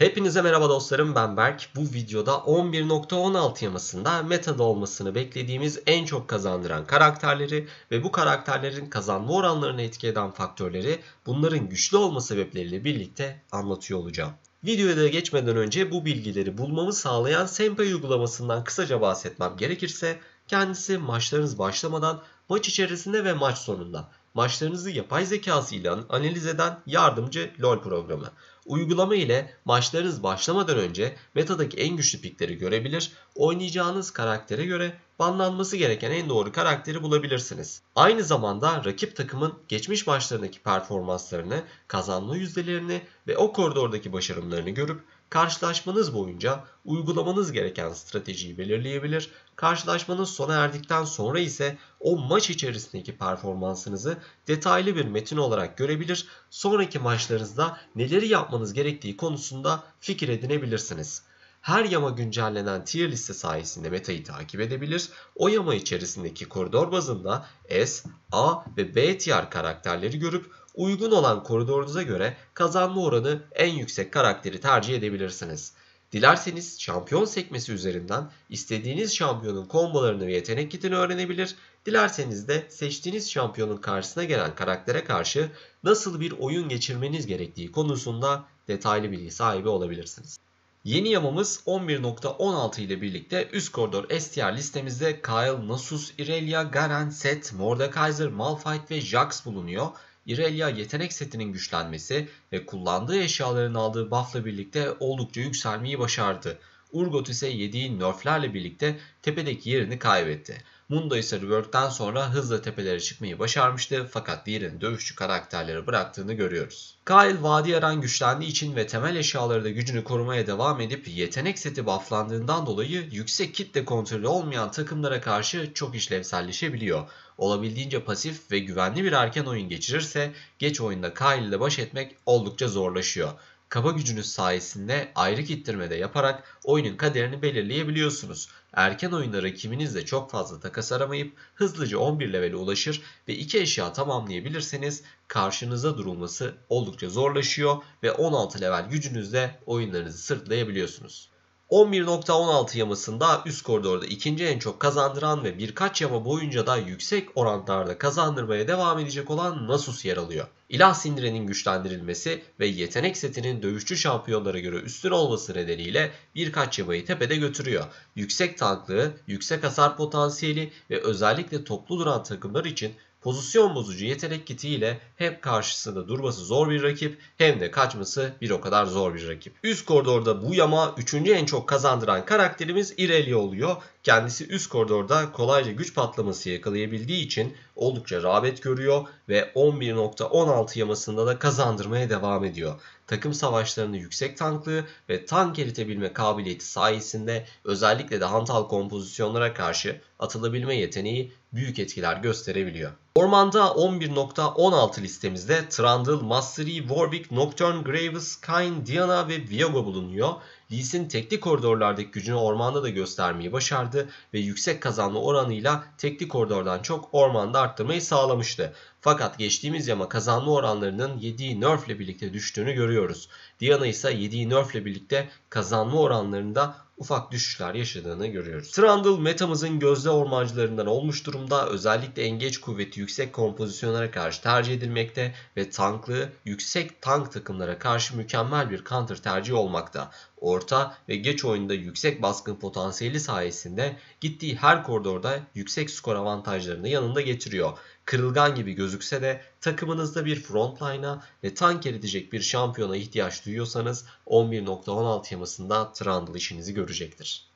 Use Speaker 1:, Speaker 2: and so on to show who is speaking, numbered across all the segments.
Speaker 1: Hepinize merhaba dostlarım ben Berk. Bu videoda 11.16 yamasında metada olmasını beklediğimiz en çok kazandıran karakterleri ve bu karakterlerin kazanma oranlarını etki eden faktörleri bunların güçlü olma sebepleriyle birlikte anlatıyor olacağım. Videoya da geçmeden önce bu bilgileri bulmamı sağlayan Senpai uygulamasından kısaca bahsetmem gerekirse kendisi maçlarınız başlamadan maç içerisinde ve maç sonunda maçlarınızı yapay zekası ile analiz eden yardımcı LOL programı. Uygulama ile maçlarınız başlamadan önce metadaki en güçlü pikleri görebilir, oynayacağınız karaktere göre banlanması gereken en doğru karakteri bulabilirsiniz. Aynı zamanda rakip takımın geçmiş maçlarındaki performanslarını, kazanma yüzdelerini ve o koridordaki başarımlarını görüp Karşılaşmanız boyunca uygulamanız gereken stratejiyi belirleyebilir. Karşılaşmanız sona erdikten sonra ise o maç içerisindeki performansınızı detaylı bir metin olarak görebilir. Sonraki maçlarınızda neleri yapmanız gerektiği konusunda fikir edinebilirsiniz. Her yama güncellenen tier liste sayesinde metayı takip edebilir. O yama içerisindeki koridor bazında S, A ve B tier karakterleri görüp Uygun olan koridorunuza göre kazanma oranı en yüksek karakteri tercih edebilirsiniz. Dilerseniz şampiyon sekmesi üzerinden istediğiniz şampiyonun kombolarını ve yetenek kitini öğrenebilir. Dilerseniz de seçtiğiniz şampiyonun karşısına gelen karaktere karşı nasıl bir oyun geçirmeniz gerektiği konusunda detaylı bilgi sahibi olabilirsiniz. Yeni yamamız 11.16 ile birlikte üst koridor STR listemizde Kyle, Nasus, Irelia, Garen, Set, Mordekaiser, Malphite ve Jax bulunuyor. Irelia yetenek setinin güçlenmesi ve kullandığı eşyaların aldığı buff'la birlikte oldukça yükselmeyi başardı. Urgot ise yediği nerflerle birlikte tepedeki yerini kaybetti. Mundo ise rework'ten sonra hızla tepelere çıkmayı başarmıştı fakat diğerini dövüşçü karakterleri bıraktığını görüyoruz. Kyle vadi aran güçlendiği için ve temel eşyaları da gücünü korumaya devam edip yetenek seti bufflandığından dolayı yüksek kitle kontrolü olmayan takımlara karşı çok işlevselleşebiliyor. Olabildiğince pasif ve güvenli bir erken oyun geçirirse geç oyunda Kyle ile baş etmek oldukça zorlaşıyor kaba gücünüz sayesinde ayrı kittirme de yaparak oyunun kaderini belirleyebiliyorsunuz. Erken oyunda rakibinizle çok fazla takas aramayıp hızlıca 11 levele ulaşır ve 2 eşya tamamlayabilirseniz karşınıza durulması oldukça zorlaşıyor ve 16 level gücünüzle oyunlarınızı sırtlayabiliyorsunuz. 11.16 yamasında üst koridorda ikinci en çok kazandıran ve birkaç yama boyunca da yüksek oranlarda kazandırmaya devam edecek olan Nasus yer alıyor ilah sindirinin güçlendirilmesi ve yetenek setinin dövüşçü şampiyonlara göre üstün olması nedeniyle birkaç yabayı tepede götürüyor. Yüksek tanklığı, yüksek hasar potansiyeli ve özellikle toplu duran takımlar için Pozisyon bozucu yetenek kitiyle hem karşısında durması zor bir rakip hem de kaçması bir o kadar zor bir rakip. Üst koridorda bu yama 3. en çok kazandıran karakterimiz İrelia oluyor. Kendisi üst koridorda kolayca güç patlaması yakalayabildiği için oldukça rağbet görüyor ve 11.16 yamasında da kazandırmaya devam ediyor. Takım savaşlarında yüksek tanklığı ve tank eritebilme kabiliyeti sayesinde özellikle de hantal kompozisyonlara karşı atılabilme yeteneği büyük etkiler gösterebiliyor. Ormanda 11.16 listemizde Trundle, Mastery, Warwick, Nocturne, Graves, Kayn, Diana ve Viago bulunuyor. Lee'sin tekli koridorlardaki gücünü ormanda da göstermeyi başardı ve yüksek kazanma oranıyla tekli koridordan çok ormanda arttırmayı sağlamıştı. Fakat geçtiğimiz yama kazanma oranlarının yediği nerf birlikte düştüğünü görüyoruz. Diana ise yediği nerf birlikte kazanma oranlarında ufak düşüşler yaşadığını görüyoruz. Trundle metamızın gözde ormancılarından olmuş durumda özellikle engeç kuvveti yüksek kompozisyonlara karşı tercih edilmekte ve tanklı yüksek tank takımlara karşı mükemmel bir counter tercih olmakta orta ve geç oyunda yüksek baskın potansiyeli sayesinde gittiği her koridorda yüksek skor avantajlarını yanında getiriyor. Kırılgan gibi gözükse de takımınızda bir frontline'a ve tank edecek bir şampiyona ihtiyaç duyuyorsanız 11.16 yamasında Trundle işinizi görecektir.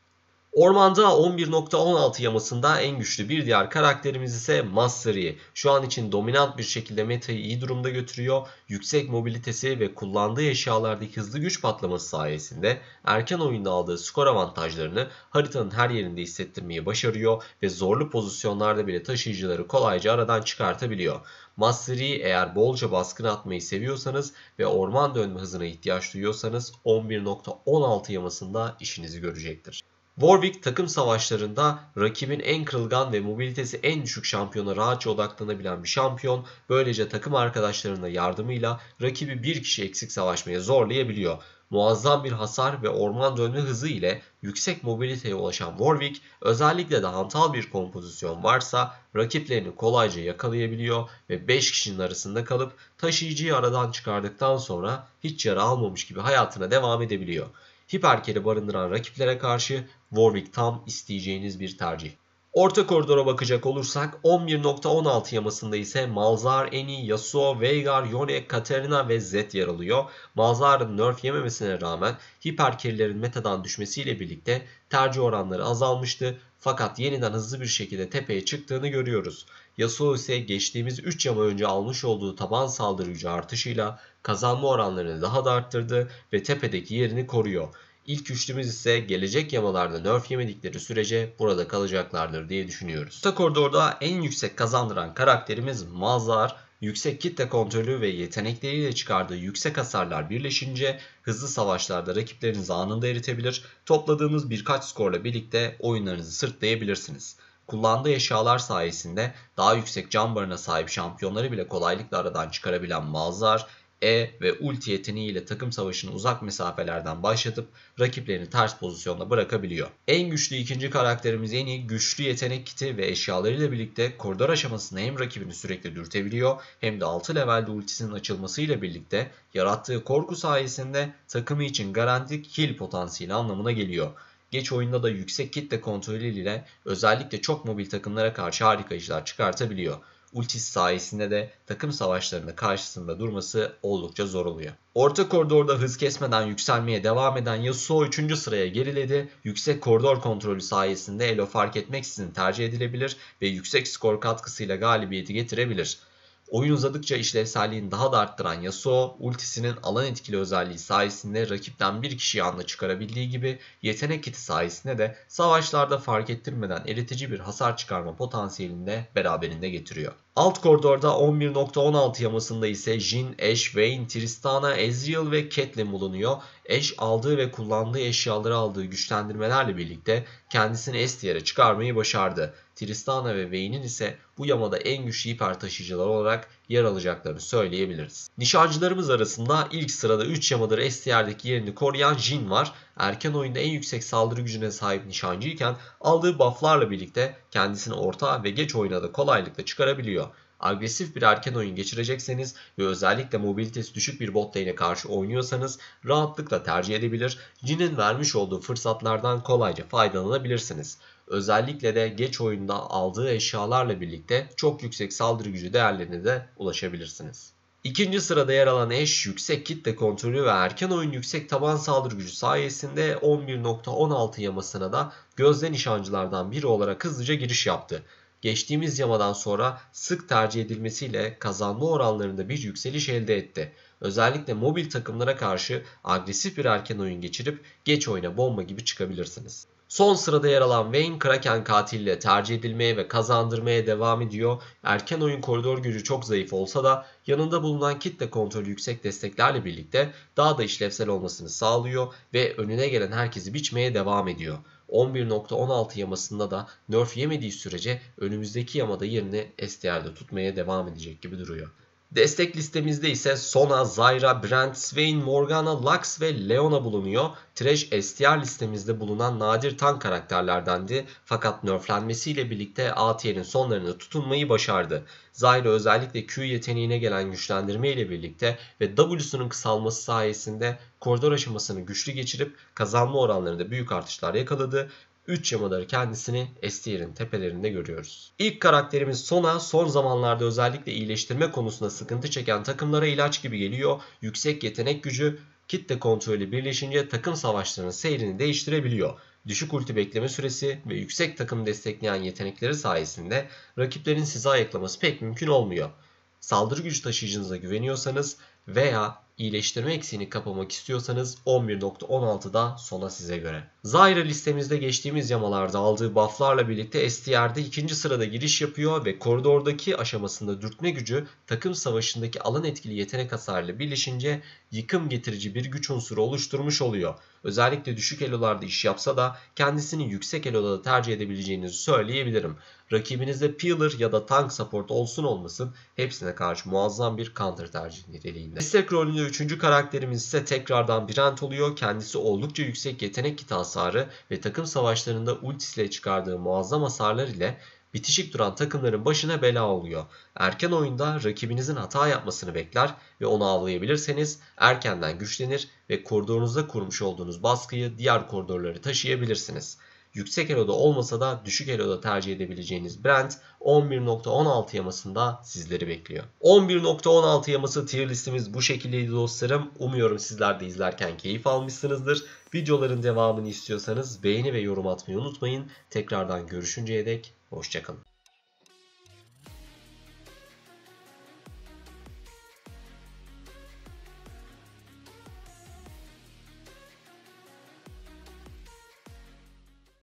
Speaker 1: Ormanda 11.16 yamasında en güçlü bir diğer karakterimiz ise Mastery. Şu an için dominant bir şekilde metayı iyi durumda götürüyor. Yüksek mobilitesi ve kullandığı eşyalardaki hızlı güç patlaması sayesinde erken oyunda aldığı skor avantajlarını haritanın her yerinde hissettirmeyi başarıyor ve zorlu pozisyonlarda bile taşıyıcıları kolayca aradan çıkartabiliyor. Mastery'i eğer bolca baskın atmayı seviyorsanız ve orman dönme hızına ihtiyaç duyuyorsanız 11.16 yamasında işinizi görecektir. Warwick takım savaşlarında rakibin en kırılgan ve mobilitesi en düşük şampiyona rahatça odaklanabilen bir şampiyon. Böylece takım arkadaşlarının yardımıyla rakibi bir kişi eksik savaşmaya zorlayabiliyor. Muazzam bir hasar ve orman dönme hızı ile yüksek mobiliteye ulaşan Warwick özellikle de hantal bir kompozisyon varsa rakiplerini kolayca yakalayabiliyor ve 5 kişinin arasında kalıp taşıyıcıyı aradan çıkardıktan sonra hiç yara almamış gibi hayatına devam edebiliyor hiperkeli barındıran rakiplere karşı Warwick tam isteyeceğiniz bir tercih. Orta koridora bakacak olursak 11.16 yamasında ise Malzar, Eni, Yasuo, Veigar, Yone, Katarina ve Zed yer alıyor. Malzar'ın nerf yememesine rağmen hiperkerilerin metadan düşmesiyle birlikte tercih oranları azalmıştı. Fakat yeniden hızlı bir şekilde tepeye çıktığını görüyoruz. Yasuo ise geçtiğimiz 3 yama önce almış olduğu taban saldırı artışıyla kazanma oranlarını daha da arttırdı ve tepedeki yerini koruyor. İlk üçlümüz ise gelecek yamalarda nerf yemedikleri sürece burada kalacaklardır diye düşünüyoruz. Kısa koridorda en yüksek kazandıran karakterimiz Mazar. Yüksek kitle kontrolü ve yetenekleriyle çıkardığı yüksek hasarlar birleşince hızlı savaşlarda rakiplerinizi anında eritebilir, topladığınız birkaç skorla birlikte oyunlarınızı sırtlayabilirsiniz. Kullandığı eşyalar sayesinde daha yüksek can barına sahip şampiyonları bile kolaylıkla aradan çıkarabilen Mazar, e ve ulti yeteneğiyle takım savaşını uzak mesafelerden başlatıp rakiplerini ters pozisyonda bırakabiliyor. En güçlü ikinci karakterimiz Yeni güçlü yetenek kiti ve eşyalarıyla birlikte koridor aşamasında hem rakibini sürekli dürtebiliyor hem de 6 levelde ultisinin açılmasıyla birlikte yarattığı korku sayesinde takımı için garanti kill potansiyeli anlamına geliyor. Geç oyunda da yüksek kitle ile özellikle çok mobil takımlara karşı harika işler çıkartabiliyor ultisi sayesinde de takım savaşlarında karşısında durması oldukça zor oluyor. Orta koridorda hız kesmeden yükselmeye devam eden Yasuo 3. sıraya geriledi. Yüksek koridor kontrolü sayesinde Elo fark etmeksizin tercih edilebilir ve yüksek skor katkısıyla galibiyeti getirebilir. Oyun uzadıkça işlevselliğini daha da arttıran Yasuo, ultisinin alan etkili özelliği sayesinde rakipten bir kişiyi anla çıkarabildiği gibi yetenek kiti sayesinde de savaşlarda fark ettirmeden eritici bir hasar çıkarma potansiyelini de beraberinde getiriyor. Alt koridorda 11.16 yamasında ise Jin, Ashe, Vayne, Tristana, Ezreal ve Catelyn bulunuyor eş aldığı ve kullandığı eşyaları aldığı güçlendirmelerle birlikte kendisini S tier'e çıkarmayı başardı. Tristana ve Vayne'in ise bu yamada en güçlü hiper taşıyıcılar olarak yer alacaklarını söyleyebiliriz. Nişancılarımız arasında ilk sırada 3 yamadır STR'deki yerini koruyan Jin var. Erken oyunda en yüksek saldırı gücüne sahip nişancıyken aldığı bufflarla birlikte kendisini orta ve geç oyuna da kolaylıkla çıkarabiliyor. Agresif bir erken oyun geçirecekseniz ve özellikle mobilitesi düşük bir bot lane'e karşı oynuyorsanız rahatlıkla tercih edebilir. Jin'in vermiş olduğu fırsatlardan kolayca faydalanabilirsiniz. Özellikle de geç oyunda aldığı eşyalarla birlikte çok yüksek saldırı gücü değerlerine de ulaşabilirsiniz. İkinci sırada yer alan eş yüksek kitle kontrolü ve erken oyun yüksek taban saldırı gücü sayesinde 11.16 yamasına da gözde nişancılardan biri olarak hızlıca giriş yaptı geçtiğimiz yamadan sonra sık tercih edilmesiyle kazanma oranlarında bir yükseliş elde etti. Özellikle mobil takımlara karşı agresif bir erken oyun geçirip geç oyuna bomba gibi çıkabilirsiniz. Son sırada yer alan Wayne Kraken katille tercih edilmeye ve kazandırmaya devam ediyor. Erken oyun koridor gücü çok zayıf olsa da yanında bulunan kitle kontrolü yüksek desteklerle birlikte daha da işlevsel olmasını sağlıyor ve önüne gelen herkesi biçmeye devam ediyor. 11.16 yamasında da nerf yemediği sürece önümüzdeki yamada yerini STR'de tutmaya devam edecek gibi duruyor. Destek listemizde ise Sona, Zyra, Brent, Swain, Morgana, Lux ve Leona bulunuyor. Trash STR listemizde bulunan nadir tank karakterlerdendi fakat nerflenmesiyle birlikte AT'nin sonlarında tutunmayı başardı. Zyra özellikle Q yeteneğine gelen güçlendirme ile birlikte ve W'sunun kısalması sayesinde koridor aşamasını güçlü geçirip kazanma oranlarında büyük artışlar yakaladı. 3 yamaları kendisini Estir'in tepelerinde görüyoruz. İlk karakterimiz Sona son zamanlarda özellikle iyileştirme konusunda sıkıntı çeken takımlara ilaç gibi geliyor. Yüksek yetenek gücü kitle kontrolü birleşince takım savaşlarının seyrini değiştirebiliyor. Düşük ulti bekleme süresi ve yüksek takım destekleyen yetenekleri sayesinde rakiplerin sizi ayaklaması pek mümkün olmuyor. Saldırı gücü taşıyıcınıza güveniyorsanız veya iyileştirme eksiğini kapamak istiyorsanız 11.16'da sola size göre. Zaire listemizde geçtiğimiz yamalarda aldığı bufflarla birlikte STR'de ikinci sırada giriş yapıyor ve koridordaki aşamasında dürtme gücü takım savaşındaki alan etkili yetenek hasarıyla birleşince yıkım getirici bir güç unsuru oluşturmuş oluyor. Özellikle düşük elolarda iş yapsa da kendisini yüksek eloda tercih edebileceğinizi söyleyebilirim. Rakibinizde Peeler ya da tank support olsun olmasın hepsine karşı muazzam bir counter tercih niteliğinde. Destek rolünde 3. karakterimiz ise tekrardan Brent oluyor. Kendisi oldukça yüksek yetenek kit hasarı ve takım savaşlarında ultisiyle çıkardığı muazzam hasarlar ile bitişik duran takımların başına bela oluyor. Erken oyunda rakibinizin hata yapmasını bekler ve onu avlayabilirseniz erkenden güçlenir ve koridorunuzda kurmuş olduğunuz baskıyı diğer koridorları taşıyabilirsiniz. Yüksek eloda olmasa da düşük eloda tercih edebileceğiniz Brent 11.16 yamasında sizleri bekliyor. 11.16 yaması tier listimiz bu şekildeydi dostlarım. Umuyorum sizler de izlerken keyif almışsınızdır. Videoların devamını istiyorsanız beğeni ve yorum atmayı unutmayın. Tekrardan görüşünceye dek Hoşçakalın.